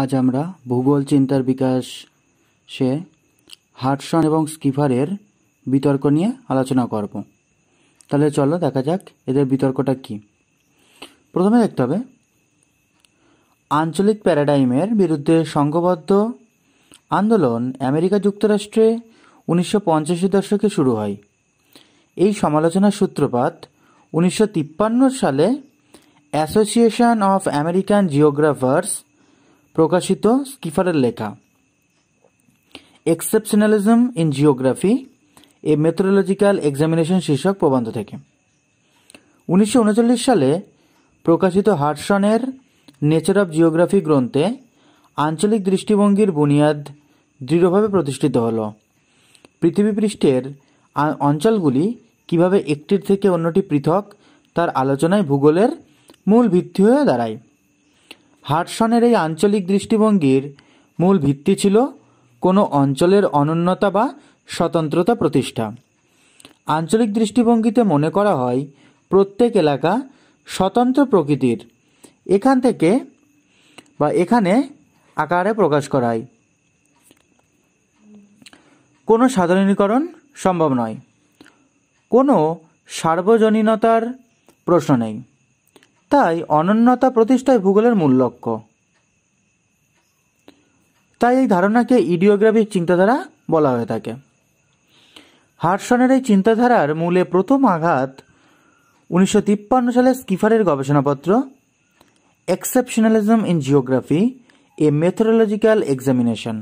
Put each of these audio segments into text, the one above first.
আজ আমরা ভূগোল চিন্তার বিকাশে হাটসন এবং স্কিফারের বিতর্ক নিয়ে আলোচনা করব তাহলে চলো দেখা যাক এদের বিতর্কটা কি প্রথমে দেখতে হবে আঞ্চলিক প্যারাডাইমের বিরুদ্ধে সংঘবদ্ধ আন্দোলন আমেরিকা যুক্তরাষ্ট্রে উনিশশো দশকে শুরু হয় এই সমালোচনার সূত্রপাত উনিশশো সালে অ্যাসোসিয়েশন অফ আমেরিকান জিওগ্রাফার্স প্রকাশিত স্কিফারের লেখা exceptionalism in geography a methodological examination শীর্ষক প্রবন্ধ থেকে উনিশশো সালে প্রকাশিত হার্টসনের নেচার অব জিওগ্রাফি গ্রন্থে আঞ্চলিক দৃষ্টিভঙ্গির বুনিয়াদ দৃঢ়ভাবে প্রতিষ্ঠিত হল পৃথিবীপৃষ্ঠের অঞ্চলগুলি কিভাবে একটির থেকে অন্যটি পৃথক তার আলোচনায় ভূগোলের মূল ভিত্তি হয়ে দাঁড়ায় হাটসনের এই আঞ্চলিক দৃষ্টিভঙ্গির মূল ভিত্তি ছিল কোনো অঞ্চলের অনন্যতা বা স্বতন্ত্রতা প্রতিষ্ঠা আঞ্চলিক দৃষ্টিভঙ্গিতে মনে করা হয় প্রত্যেক এলাকা স্বতন্ত্র প্রকৃতির এখান থেকে বা এখানে আকারে প্রকাশ করায় কোনো সাধারণীকরণ সম্ভব নয় কোনো সার্বজনীনতার প্রশ্ন নেই তাই অনন্যতা প্রতিষ্ঠায় ভূগোলের মূল লক্ষ্য তাই এই ধারণাকে ইডিওগ্রাফিক চিন্তাধারা বলা হয়ে থাকে হার্সনের এই চিন্তাধারার মূলে প্রথম আঘাত উনিশশো সালে স্কিফারের গবেষণাপত্র exceptionalism in geography a methodological examination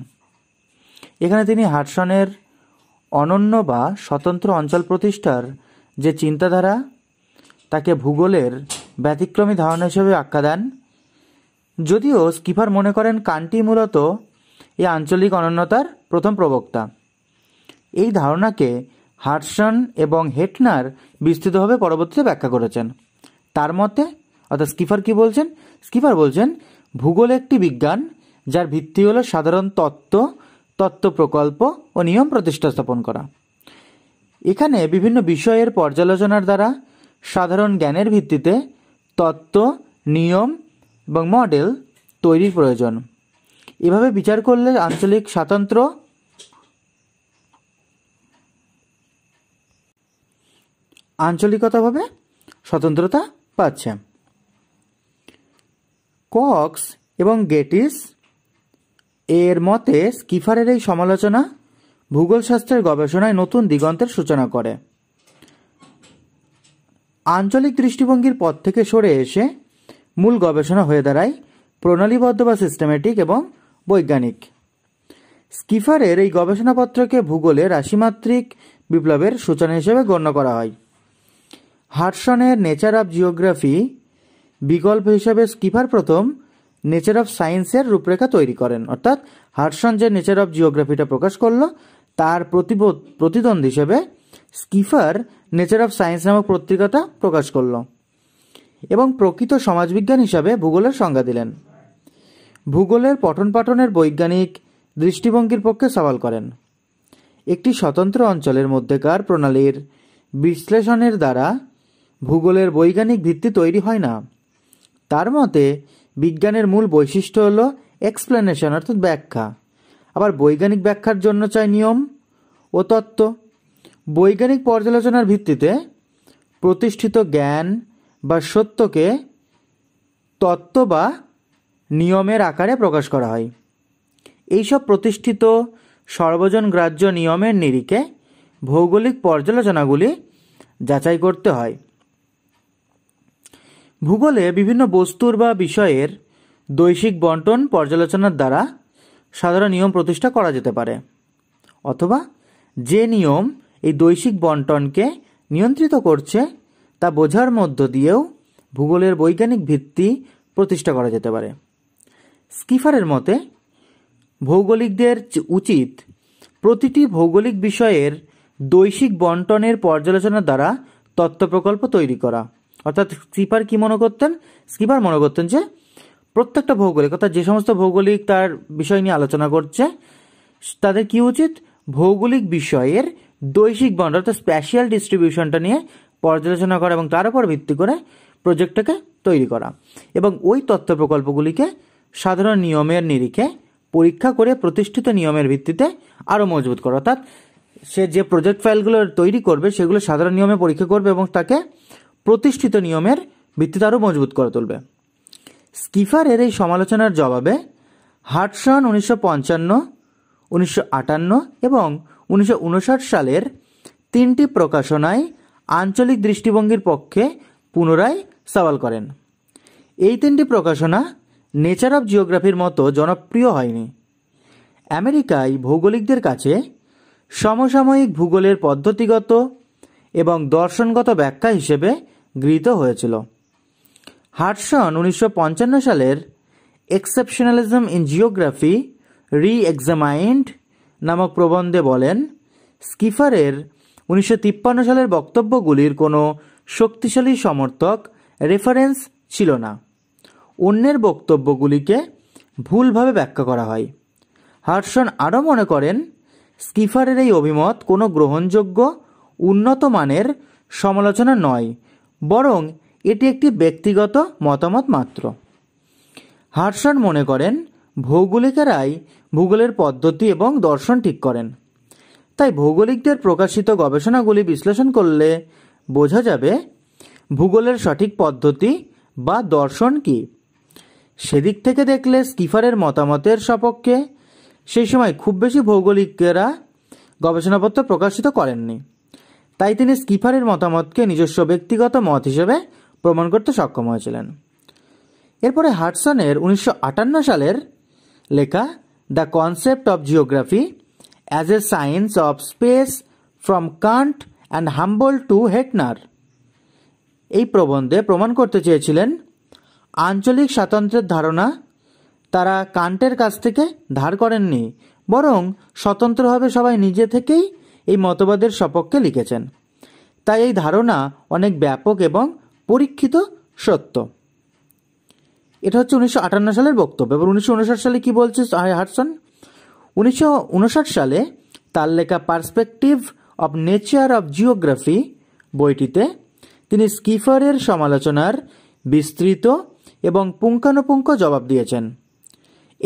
এখানে তিনি হার্সনের অনন্য বা স্বতন্ত্র অঞ্চল প্রতিষ্ঠার যে চিন্তাধারা তাকে ভূগোলের ব্যতিক্রমী ধারণা হিসেবে আখ্যা দেন যদিও স্কিফার মনে করেন কান্টি মূলত এই আঞ্চলিক অনন্যতার প্রথম প্রবক্তা এই ধারণাকে হার্টসন এবং হেটনার বিস্তৃতভাবে পরবর্তীতে ব্যাখ্যা করেছেন তার মতে অর্থাৎ স্কিফার কি বলছেন স্কিফার বলছেন ভূগোল একটি বিজ্ঞান যার ভিত্তি হলো সাধারণ তত্ত্ব তত্ত্ব প্রকল্প ও নিয়ম প্রতিষ্ঠা স্থাপন করা এখানে বিভিন্ন বিষয়ের পর্যালোচনার দ্বারা সাধারণ জ্ঞানের ভিত্তিতে তত্ত্ব নিয়ম এবং মডেল তৈরির প্রয়োজন এভাবে বিচার করলে আঞ্চলিক স্বাতন্ত্র আঞ্চলিকতাভাবে স্বতন্ত্রতা পাচ্ছে কক্স এবং গেটিস এর মতে স্কিফারের এই সমালোচনা ভূগোলশাস্ত্রের গবেষণায় নতুন দিগন্তের সূচনা করে আঞ্চলিক দৃষ্টিভঙ্গির পথ থেকে সরে এসে মূল গবেষণা হয়ে দাঁড়ায় প্রণালীবদ্ধ বা সিস্টেমেটিক এবং বৈজ্ঞানিক স্কিফারের এই গবেষণাপত্রকে ভূগোলে রাশিমাত্রিক বিপ্লবের সূচনা হিসেবে গণ্য করা হয় হার্সনের নেচার অব জিওগ্রাফি বিকল্প হিসেবে স্কিফার প্রথম নেচার অফ সায়েন্সের রূপরেখা তৈরি করেন অর্থাৎ হার্সন যে নেচার অফ জিওগ্রাফিটা প্রকাশ করল তার প্রতিদ্বন্দ্ব হিসেবে স্কিফার নেচার অফ সায়েন্স নামক পত্রিকাটা প্রকাশ করল এবং প্রকৃত সমাজবিজ্ঞান হিসাবে ভূগোলের সংজ্ঞা দিলেন ভূগোলের পঠন পাঠনের বৈজ্ঞানিক দৃষ্টিভঙ্গির পক্ষে সওয়াল করেন একটি স্বতন্ত্র অঞ্চলের মধ্যেকার প্রণালীর বিশ্লেষণের দ্বারা ভূগোলের বৈজ্ঞানিক ভিত্তি তৈরি হয় না তার মতে বিজ্ঞানের মূল বৈশিষ্ট্য হল এক্সপ্লেনেশন অর্থাৎ ব্যাখ্যা আবার বৈজ্ঞানিক ব্যাখ্যার জন্য চাই নিয়ম ও তত্ত্ব বৈজ্ঞানিক পর্যালোচনার ভিত্তিতে প্রতিষ্ঠিত জ্ঞান বা সত্যকে তত্ত্ব বা নিয়মের আকারে প্রকাশ করা হয় এইসব প্রতিষ্ঠিত সর্বজন গ্রাহ্য নিয়মের নিরিখে ভৌগোলিক পর্যালোচনাগুলি যাচাই করতে হয় ভূগোলে বিভিন্ন বস্তুর বা বিষয়ের দৈশিক বন্টন পর্যালোচনার দ্বারা সাধারণ নিয়ম প্রতিষ্ঠা করা যেতে পারে অথবা যে নিয়ম এই দৈশিক বন্টনকে নিয়ন্ত্রিত করছে তা বোঝার মধ্য দিয়েও ভূগোলের বৈজ্ঞানিক ভিত্তি প্রতিষ্ঠা করা যেতে পারে স্কিফারের মতে ভৌগোলিকদের উচিত প্রতিটি ভৌগোলিক বিষয়ের দৈশিক বন্টনের পর্যালোচনা দ্বারা তত্ত্ব প্রকল্প তৈরি করা অর্থাৎ স্কিপার কি মনে করতেন স্কিপার মনে করতেন যে প্রত্যেকটা ভৌগোলিক অর্থাৎ যে সমস্ত ভৌগোলিক তার বিষয় নিয়ে আলোচনা করছে তাদের কি উচিত ভৌগোলিক বিষয়ের দৈহিক বন্ড অর্থাৎ স্প্যাশিয়াল ডিস্ট্রিবিউশনটা নিয়ে পর্যালোচনা করা এবং তার উপর ভিত্তি করে প্রজেক্টটাকে তৈরি করা এবং ওই তথ্য প্রকল্পগুলিকে সাধারণ নিয়মের নিরিখে পরীক্ষা করে প্রতিষ্ঠিত নিয়মের ভিত্তিতে আরও মজবুত করা অর্থাৎ সে যে প্রজেক্ট ফাইলগুলো তৈরি করবে সেগুলো সাধারণ নিয়মে পরীক্ষা করবে এবং তাকে প্রতিষ্ঠিত নিয়মের ভিত্তিতে আরও মজবুত করে তুলবে স্কিফারের এই সমালোচনার জবাবে হাটসন উনিশশো পঞ্চান্ন উনিশশো আটান্ন এবং উনিশশো সালের তিনটি প্রকাশনায় আঞ্চলিক দৃষ্টিভঙ্গির পক্ষে পুনরায় সওয়াল করেন এই তিনটি প্রকাশনা নেচার অফ জিওগ্রাফির মতো জনপ্রিয় হয়নি আমেরিকায় ভৌগোলিকদের কাছে সমসাময়িক ভূগোলের পদ্ধতিগত এবং দর্শনগত ব্যাখ্যা হিসেবে গৃহীত হয়েছিল হার্টসন উনিশশো সালের exceptionalism in geography reexamined নামক প্রবন্ধে বলেন স্কিফারের উনিশশো সালের বক্তব্যগুলির কোনো শক্তিশালী সমর্থক রেফারেন্স ছিল না অন্যের বক্তব্যগুলিকে ভুলভাবে ব্যাখ্যা করা হয় হার্সন আরও মনে করেন স্কিফারের এই অভিমত কোনো গ্রহণযোগ্য উন্নত মানের সমালোচনা নয় বরং এটি একটি ব্যক্তিগত মতামত মাত্র হার্সন মনে করেন ভৌগোলিকেরাই ভূগোলের পদ্ধতি এবং দর্শন ঠিক করেন তাই ভৌগোলিকদের প্রকাশিত গবেষণাগুলি বিশ্লেষণ করলে বোঝা যাবে ভূগোলের সঠিক পদ্ধতি বা দর্শন কি সেদিক থেকে দেখলে স্কিফারের মতামতের সপক্ষে সেই সময় খুব বেশি ভৌগোলিকেরা গবেষণাপত্র প্রকাশিত করেননি তাই তিনি স্কিফারের মতামতকে নিজস্ব ব্যক্তিগত মত হিসেবে প্রমাণ করতে সক্ষম হয়েছিলেন এরপরে হাটসনের উনিশশো সালের লেখা the concept of geography as a science of space from Kant and Humboldt to Hettner এই প্রবন্ধে প্রমাণ করতে চেয়েছিলেন আঞ্চলিক স্বাতন্ত্রের ধারণা তারা কান্টের কাছ থেকে ধার করেননি বরং স্বতন্ত্রভাবে সবাই নিজে থেকেই এই মতবাদের সপক্ষে লিখেছেন তাই এই ধারণা অনেক ব্যাপক এবং পরীক্ষিত সত্য এটা হচ্ছে উনিশশো আটান্ন সালের বক্তব্য এবার উনিশশো উনষাট সালে কি বলছে হাটসন উনিশশো উনষাট সালে তার লেখা perspective of nature of geography বইটিতে তিনি স্কিফারের সমালোচনার বিস্তৃত এবং পুঙ্খানুপুঙ্খ জবাব দিয়েছেন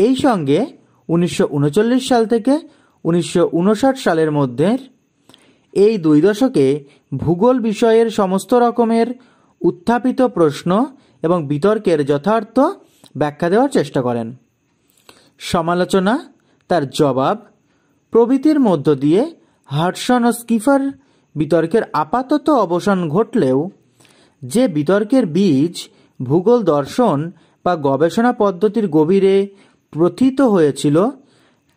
এই সঙ্গে উনিশশো সাল থেকে উনিশশো সালের মধ্যে এই দুই দশকে ভূগোল বিষয়ের সমস্ত রকমের উত্থাপিত প্রশ্ন এবং বিতর্কের যথার্থ ব্যাখ্যা দেওয়ার চেষ্টা করেন সমালোচনা তার জবাব প্রভৃতির মধ্য দিয়ে হার্সন ও স্কিফার বিতর্কের আপাতত অবসান ঘটলেও যে বিতর্কের বীজ ভূগোল দর্শন বা গবেষণা পদ্ধতির গভীরে প্রথিত হয়েছিল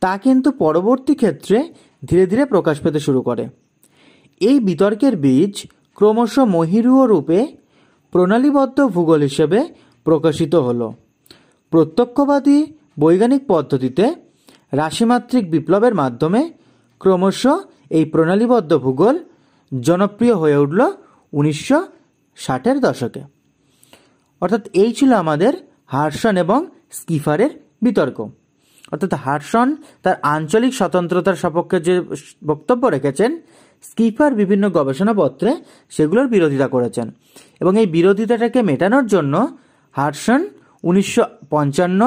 তা কিন্তু পরবর্তী ক্ষেত্রে ধীরে ধীরে প্রকাশ পেতে শুরু করে এই বিতর্কের বীজ ক্রমশ মহিরুয় রূপে প্রণালীবদ্ধ ভূগোল হিসেবে প্রকাশিত হল প্রত্যক্ষবাদী বৈজ্ঞানিক পদ্ধতিতে রাশিমাত্রিক বিপ্লবের মাধ্যমে ক্রমশ এই প্রণালীবদ্ধ ভূগোল জনপ্রিয় হয়ে উঠল উনিশশো ষাটের দশকে অর্থাৎ এই ছিল আমাদের হার্সন এবং স্কিফারের বিতর্ক অর্থাৎ হার্সন তার আঞ্চলিক স্বতন্ত্রতার সপক্ষে যে বক্তব্য রেখেছেন স্কিফার বিভিন্ন গবেষণাপত্রে সেগুলোর বিরোধিতা করেছেন এবং এই বিরোধিতাটাকে মেটানোর জন্য হার্সন উনিশশো পঞ্চান্ন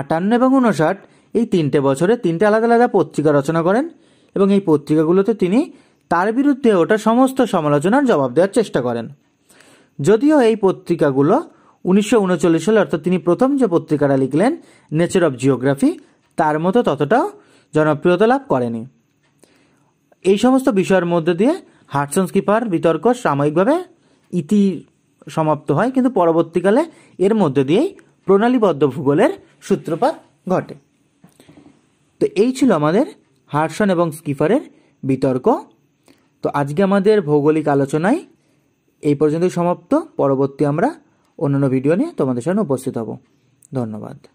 আটান্ন এবং উনষাট এই তিনটে বছরে তিনটে আলাদা আলাদা পত্রিকা রচনা করেন এবং এই পত্রিকাগুলোতে তিনি তার বিরুদ্ধে ওটা সমস্ত সমালোচনার জবাব দেওয়ার চেষ্টা করেন যদিও এই পত্রিকাগুলো উনিশশো উনচল্লিশ সালে অর্থাৎ তিনি প্রথম যে পত্রিকাটা লিখলেন নেচার অব জিওগ্রাফি তার মতো ততটাও জনপ্রিয়তা লাভ করেনি এই সমস্ত বিষয়ের মধ্যে দিয়ে হাটসন স্কিপার বিতর্ক সাময়িকভাবে ইতি সমাপ্ত হয় কিন্তু পরবর্তীকালে এর মধ্যে দিয়েই প্রণালীবদ্ধ ভূগোলের সূত্রপাত ঘটে তো এই ছিল আমাদের হার্সন এবং স্কিফারের বিতর্ক তো আজকে আমাদের ভৌগোলিক আলোচনায় এই পর্যন্ত সমাপ্ত পরবর্তী আমরা অন্যান্য ভিডিও নিয়ে তোমাদের সামনে উপস্থিত হব ধন্যবাদ